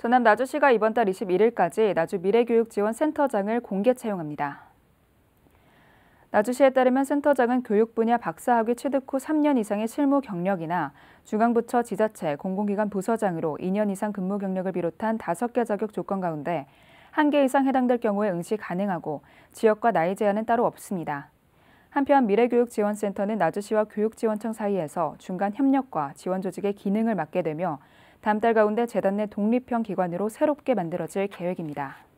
전남 나주시가 이번 달 21일까지 나주 미래교육지원센터장을 공개 채용합니다. 나주시에 따르면 센터장은 교육 분야 박사학위 취득 후 3년 이상의 실무 경력이나 중앙부처 지자체 공공기관 부서장으로 2년 이상 근무 경력을 비롯한 5개 자격 조건 가운데 1개 이상 해당될 경우에 응시 가능하고 지역과 나이 제한은 따로 없습니다. 한편 미래교육지원센터는 나주시와 교육지원청 사이에서 중간 협력과 지원 조직의 기능을 맡게 되며 다음 달 가운데 재단 내 독립형 기관으로 새롭게 만들어질 계획입니다.